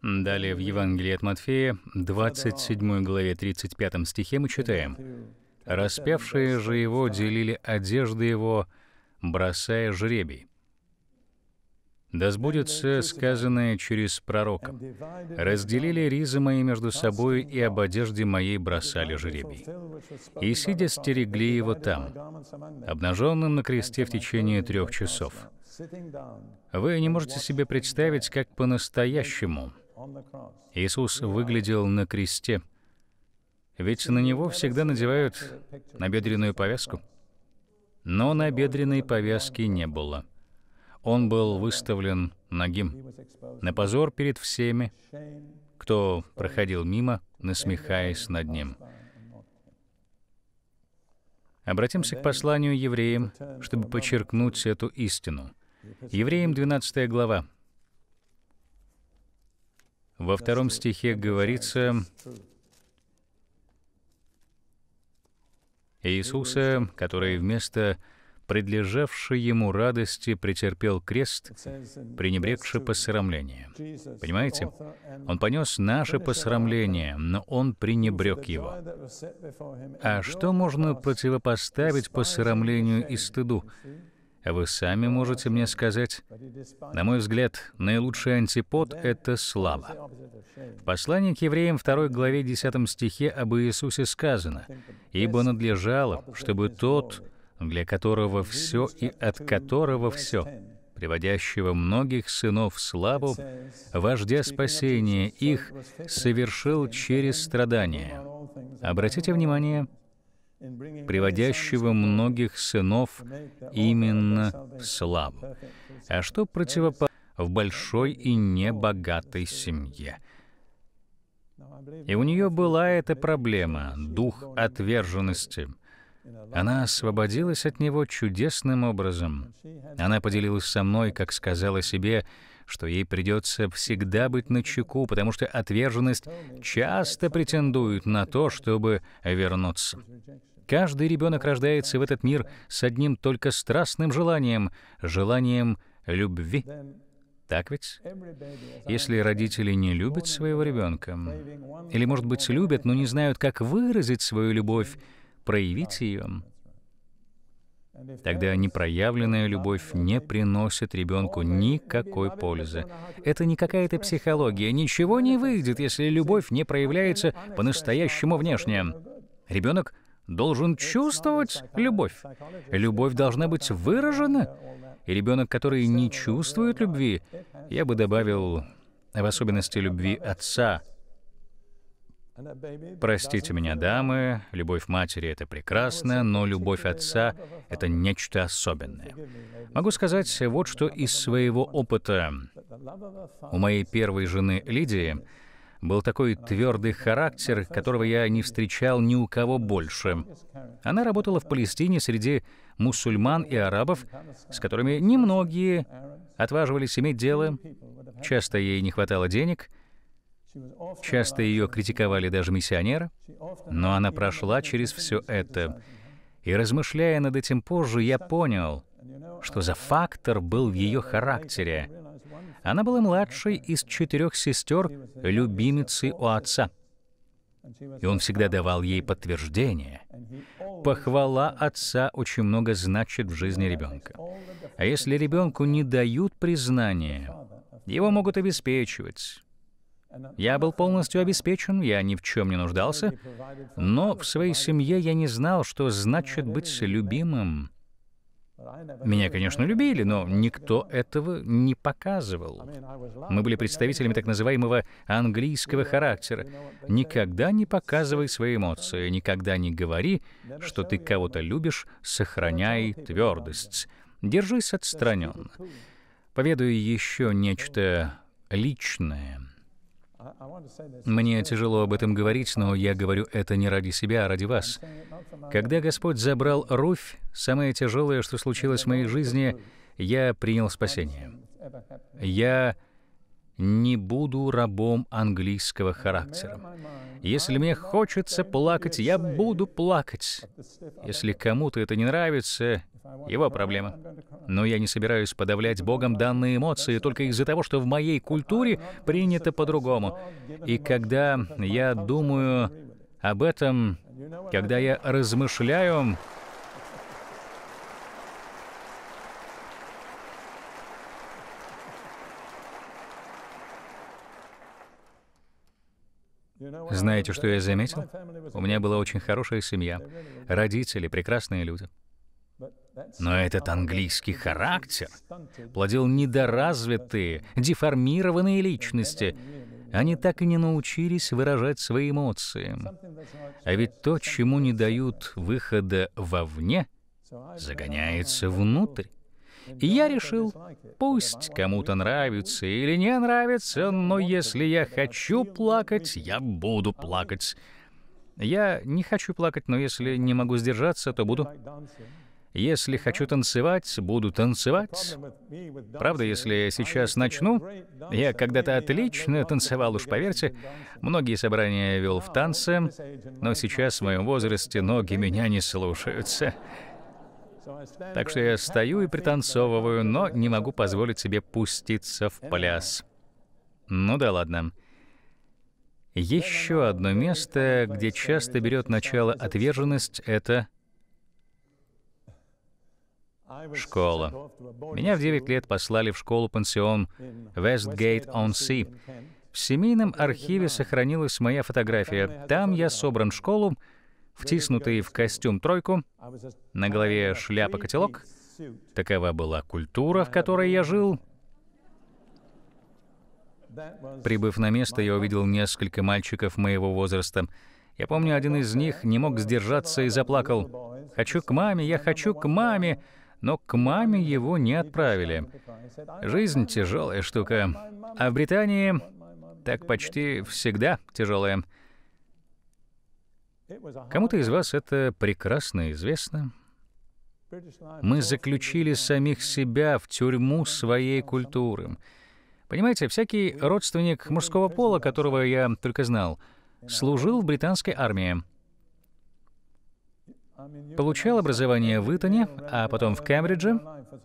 Далее в Евангелии от Матфея, 27 главе 35 стихе мы читаем, «Распявшие же его делили одежды его, бросая жребий». Да сбудется сказанное через пророка. «Разделили ризы мои между собой, и об одежде моей бросали жребий. И сидя стерегли его там, обнаженным на кресте в течение трех часов. Вы не можете себе представить, как по-настоящему Иисус выглядел на кресте. Ведь на него всегда надевают набедренную повязку. Но набедренной повязки не было. Он был выставлен нагим, на позор перед всеми, кто проходил мимо, насмехаясь над ним. Обратимся к посланию евреям, чтобы подчеркнуть эту истину. Евреям 12 глава. Во втором стихе говорится, Иисуса, который вместо предлежавший ему радости, претерпел крест, пренебрегший посрамление. Понимаете? Он понес наше посрамление, но он пренебрег его. А что можно противопоставить посрамлению и стыду? А Вы сами можете мне сказать. На мой взгляд, наилучший антипод — это слава. В послании к евреям 2 главе 10 стихе об Иисусе сказано, «Ибо надлежало, чтобы тот, для которого все и от которого все, приводящего многих сынов в славу, вождя спасения их, совершил через страдания». Обратите внимание, приводящего многих сынов именно в славу. А что противопо в большой и небогатой семье? И у нее была эта проблема — дух отверженности. Она освободилась от него чудесным образом. Она поделилась со мной, как сказала себе, что ей придется всегда быть на чеку, потому что отверженность часто претендует на то, чтобы вернуться. Каждый ребенок рождается в этот мир с одним только страстным желанием — желанием любви. Так ведь? Если родители не любят своего ребенка, или, может быть, любят, но не знают, как выразить свою любовь, проявить ее. Тогда непроявленная любовь не приносит ребенку никакой пользы. Это не какая-то психология. Ничего не выйдет, если любовь не проявляется по-настоящему внешне. Ребенок должен чувствовать любовь. Любовь должна быть выражена. И ребенок, который не чувствует любви, я бы добавил, в особенности любви отца Простите меня, дамы, любовь матери — это прекрасно, но любовь отца — это нечто особенное. Могу сказать вот что из своего опыта. У моей первой жены Лидии был такой твердый характер, которого я не встречал ни у кого больше. Она работала в Палестине среди мусульман и арабов, с которыми немногие отваживались иметь дело. Часто ей не хватало денег — Часто ее критиковали даже миссионеры, но она прошла через все это. И размышляя над этим позже, я понял, что за фактор был в ее характере. Она была младшей из четырех сестер, любимицей у отца. И он всегда давал ей подтверждение. Похвала отца очень много значит в жизни ребенка. А если ребенку не дают признания, его могут обеспечивать, я был полностью обеспечен, я ни в чем не нуждался, но в своей семье я не знал, что значит быть любимым. Меня, конечно, любили, но никто этого не показывал. Мы были представителями так называемого английского характера. Никогда не показывай свои эмоции, никогда не говори, что ты кого-то любишь, сохраняй твердость. Держись отстраненно. Поведаю еще нечто личное — мне тяжело об этом говорить, но я говорю это не ради себя, а ради вас. Когда Господь забрал Руфь, самое тяжелое, что случилось в моей жизни, я принял спасение. Я не буду рабом английского характера. Если мне хочется плакать, я буду плакать. Если кому-то это не нравится, его проблема. Но я не собираюсь подавлять Богом данные эмоции только из-за того, что в моей культуре принято по-другому. И когда я думаю об этом, когда я размышляю, Знаете, что я заметил? У меня была очень хорошая семья, родители, прекрасные люди. Но этот английский характер плодил недоразвитые, деформированные личности. Они так и не научились выражать свои эмоции. А ведь то, чему не дают выхода вовне, загоняется внутрь. И я решил, пусть кому-то нравится или не нравится, но если я хочу плакать, я буду плакать. Я не хочу плакать, но если не могу сдержаться, то буду. Если хочу танцевать, буду танцевать. Правда, если я сейчас начну, я когда-то отлично танцевал, уж поверьте, многие собрания вел в танце, но сейчас в моем возрасте ноги меня не слушаются. Так что я стою и пританцовываю, но не могу позволить себе пуститься в пляс. Ну да ладно. Еще одно место, где часто берет начало отверженность, это Школа. Меня в 9 лет послали в школу-пансион Вестгейт-он-Си. В семейном архиве сохранилась моя фотография. Там я собран в школу, втиснутый в костюм тройку, на голове шляпа-котелок. Такова была культура, в которой я жил. Прибыв на место, я увидел несколько мальчиков моего возраста. Я помню, один из них не мог сдержаться и заплакал. «Хочу к маме! Я хочу к маме!» но к маме его не отправили. Жизнь тяжелая штука. А в Британии так почти всегда тяжелая. Кому-то из вас это прекрасно известно. Мы заключили самих себя в тюрьму своей культуры. Понимаете, всякий родственник мужского пола, которого я только знал, служил в британской армии. Получал образование в Итоне, а потом в Кембридже.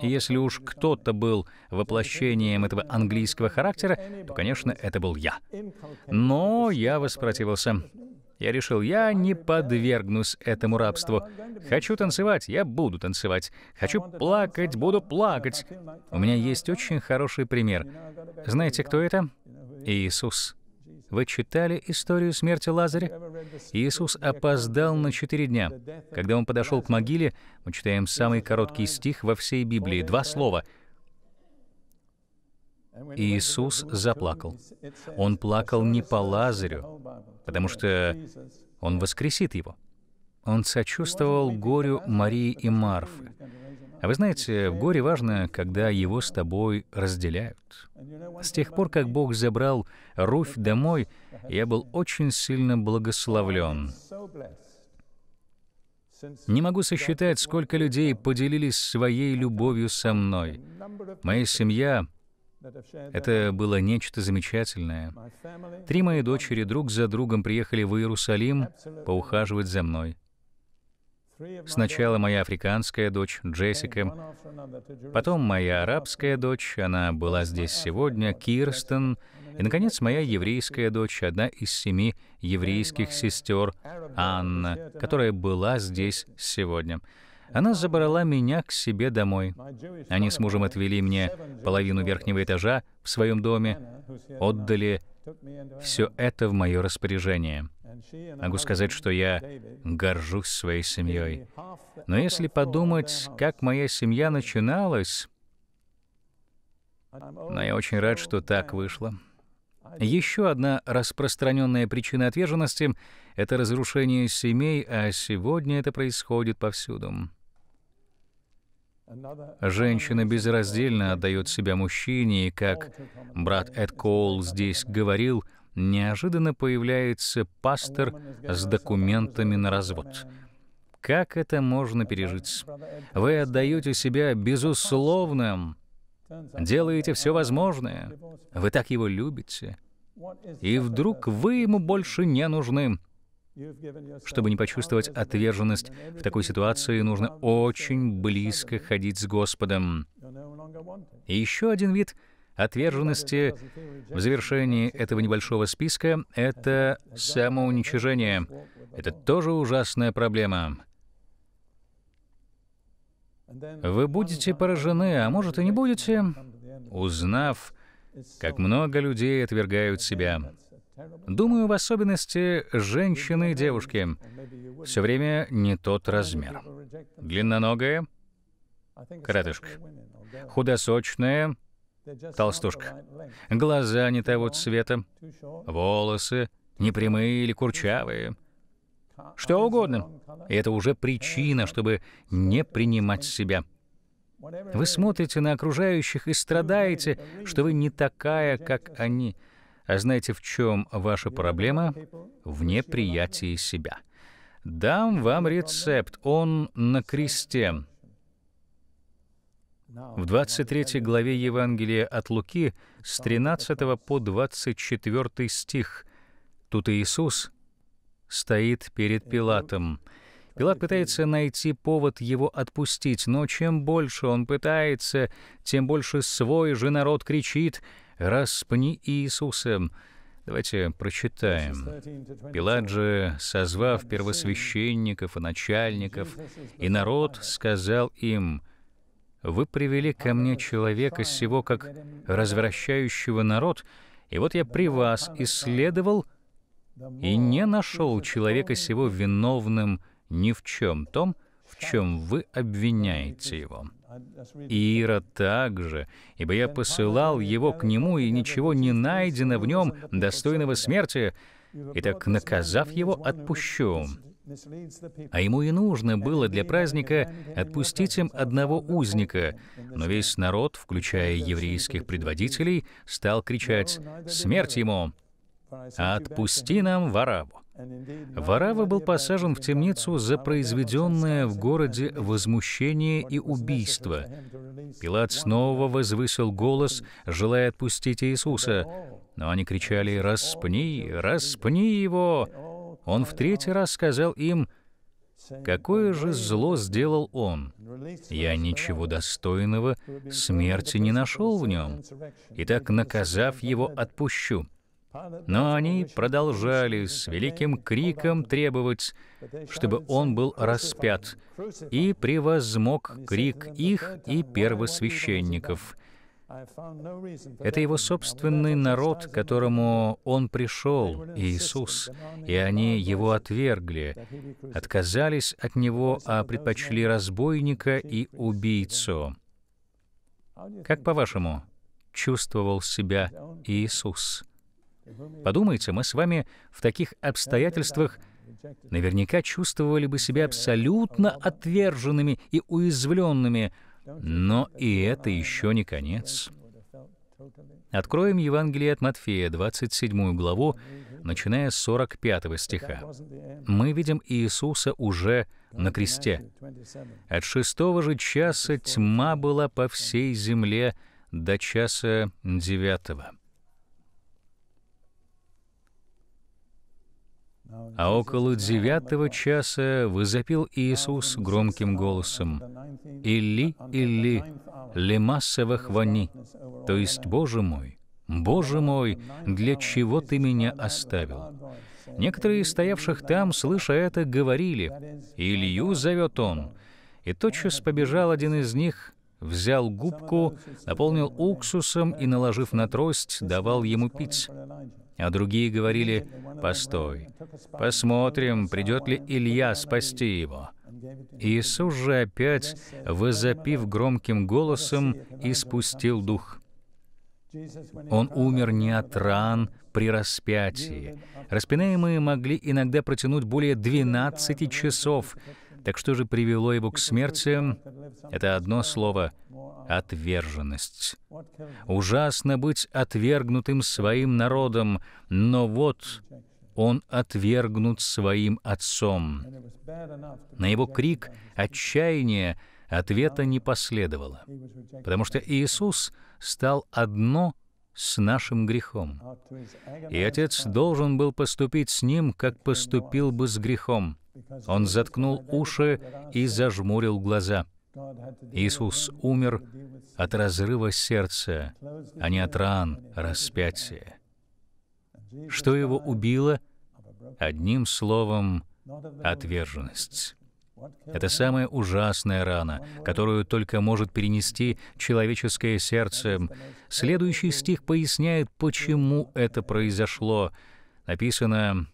И если уж кто-то был воплощением этого английского характера, то, конечно, это был я. Но я воспротивился. Я решил, я не подвергнусь этому рабству. Хочу танцевать, я буду танцевать. Хочу плакать, буду плакать. У меня есть очень хороший пример. Знаете, кто это? Иисус. Вы читали историю смерти Лазаря? Иисус опоздал на четыре дня. Когда он подошел к могиле, мы читаем самый короткий стих во всей Библии, два слова. Иисус заплакал. Он плакал не по Лазарю, потому что он воскресит его. Он сочувствовал горю Марии и Марфы. А вы знаете, в горе важно, когда его с тобой разделяют. С тех пор, как Бог забрал Руфь домой, я был очень сильно благословлен. Не могу сосчитать, сколько людей поделились своей любовью со мной. Моя семья это было нечто замечательное. Три мои дочери друг за другом приехали в Иерусалим поухаживать за мной. Сначала моя африканская дочь Джессика, потом моя арабская дочь, она была здесь сегодня, Кирстен, и, наконец, моя еврейская дочь, одна из семи еврейских сестер, Анна, которая была здесь сегодня. Она забрала меня к себе домой. Они с мужем отвели мне половину верхнего этажа в своем доме, отдали все это в мое распоряжение. Могу сказать, что я горжусь своей семьей. Но если подумать, как моя семья начиналась, но я очень рад, что так вышло. Еще одна распространенная причина отверженности — это разрушение семей, а сегодня это происходит повсюду. Женщина безраздельно отдает себя мужчине, и, как брат Эд Коул здесь говорил — неожиданно появляется пастор с документами на развод. Как это можно пережить? Вы отдаете себя безусловным, делаете все возможное, вы так его любите, и вдруг вы ему больше не нужны. Чтобы не почувствовать отверженность, в такой ситуации нужно очень близко ходить с Господом. И еще один вид — Отверженности в завершении этого небольшого списка — это самоуничижение. Это тоже ужасная проблема. Вы будете поражены, а может и не будете, узнав, как много людей отвергают себя. Думаю, в особенности женщины и девушки. Все время не тот размер. Длинноногая, коротышка. Худосочная, Толстушка. Глаза не того цвета, волосы непрямые или курчавые. Что угодно. И это уже причина, чтобы не принимать себя. Вы смотрите на окружающих и страдаете, что вы не такая, как они. А знаете, в чем ваша проблема? В неприятии себя. Дам вам рецепт. Он на кресте. В 23 главе Евангелия от Луки с 13 по 24 стих тут Иисус стоит перед Пилатом. Пилат пытается найти повод его отпустить, но чем больше он пытается, тем больше свой же народ кричит «Распни Иисуса!» Давайте прочитаем. «Пилат же, созвав первосвященников и начальников, и народ сказал им, — вы привели ко мне человека сего как развращающего народ, и вот я при вас исследовал и не нашел человека сего виновным ни в чем том, в чем вы обвиняете его. Ира также, ибо я посылал его к нему, и ничего не найдено в нем достойного смерти, Итак, наказав его, отпущу. А ему и нужно было для праздника отпустить им одного узника, но весь народ, включая еврейских предводителей, стал кричать «Смерть ему! Отпусти нам Вараву!» Варава был посажен в темницу за произведенное в городе возмущение и убийство. Пилат снова возвысил голос, желая отпустить Иисуса, но они кричали «Распни! Распни его!» Он в третий раз сказал им «Какое же зло сделал он? Я ничего достойного смерти не нашел в нем. Итак, наказав его, отпущу». Но они продолжали с великим криком требовать, чтобы он был распят, и превозмог крик их и первосвященников — это его собственный народ, к которому он пришел, Иисус, и они его отвергли, отказались от него, а предпочли разбойника и убийцу. Как, по-вашему, чувствовал себя Иисус? Подумайте, мы с вами в таких обстоятельствах наверняка чувствовали бы себя абсолютно отверженными и уязвленными, но и это еще не конец. Откроем Евангелие от Матфея, 27 главу, начиная с 45 стиха. Мы видим Иисуса уже на кресте. «От шестого же часа тьма была по всей земле до часа девятого». А около девятого часа возопил Иисус громким голосом «Илли, Илли, лема савахвани», то есть «Боже мой, Боже мой, для чего ты меня оставил?» Некоторые из стоявших там, слыша это, говорили «Илью зовет он». И тотчас побежал один из них, взял губку, наполнил уксусом и, наложив на трость, давал ему пить. А другие говорили, «Постой, посмотрим, придет ли Илья спасти его». Иисус же опять, возопив громким голосом, испустил дух. Он умер не от ран при распятии. Распинаемые могли иногда протянуть более 12 часов, так что же привело его к смерти? Это одно слово — отверженность. Ужасно быть отвергнутым своим народом, но вот он отвергнут своим отцом. На его крик отчаяния ответа не последовало, потому что Иисус стал одно с нашим грехом. И Отец должен был поступить с ним, как поступил бы с грехом. Он заткнул уши и зажмурил глаза. Иисус умер от разрыва сердца, а не от ран распятия. Что его убило? Одним словом, отверженность. Это самая ужасная рана, которую только может перенести человеческое сердце. Следующий стих поясняет, почему это произошло. Написано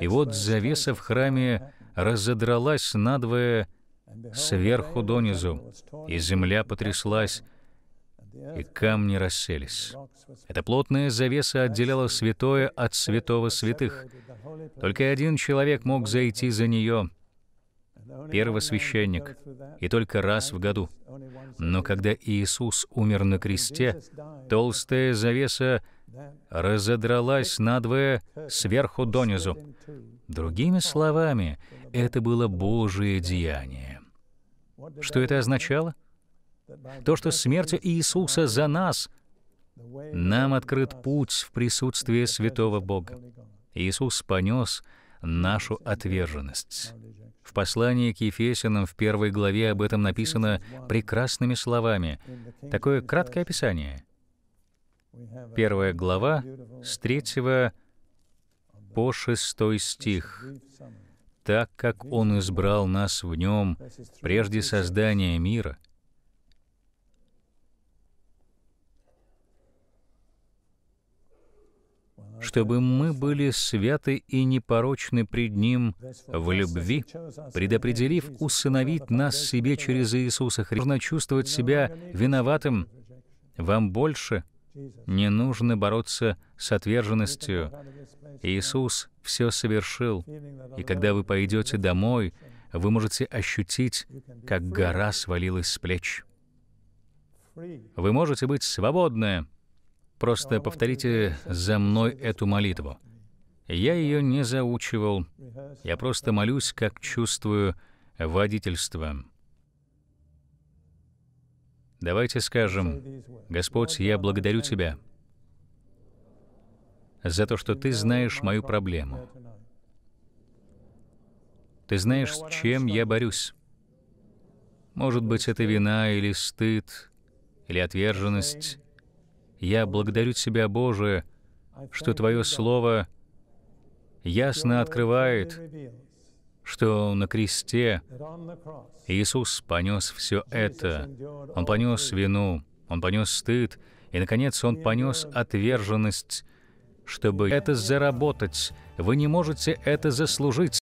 и вот завеса в храме разодралась надвое сверху донизу, и земля потряслась, и камни расселись. Эта плотная завеса отделяла святое от святого святых. Только один человек мог зайти за нее — первосвященник, и только раз в году. Но когда Иисус умер на кресте, толстая завеса разодралась надвое сверху донизу. Другими словами, это было Божие деяние. Что это означало? То, что смертью Иисуса за нас нам открыт путь в присутствии святого Бога. Иисус понес нашу отверженность. В послании к Ефесянам в первой главе об этом написано прекрасными словами. Такое краткое описание — первая глава, с 3 по 6 стих. «Так как Он избрал нас в Нем прежде создания мира, чтобы мы были святы и непорочны пред Ним в любви, предопределив усыновить нас себе через Иисуса Христа. Нужно чувствовать себя виноватым. Вам больше не нужно бороться с отверженностью. Иисус все совершил, и когда вы пойдете домой, вы можете ощутить, как гора свалилась с плеч. Вы можете быть свободны. Просто повторите за мной эту молитву. Я ее не заучивал. Я просто молюсь, как чувствую водительством. Давайте скажем, «Господь, я благодарю Тебя за то, что Ты знаешь мою проблему. Ты знаешь, с чем я борюсь. Может быть, это вина или стыд, или отверженность. Я благодарю Тебя, Боже, что Твое Слово ясно открывает что на кресте Иисус понес все это. Он понес вину, Он понес стыд, и, наконец, Он понес отверженность, чтобы это заработать. Вы не можете это заслужить.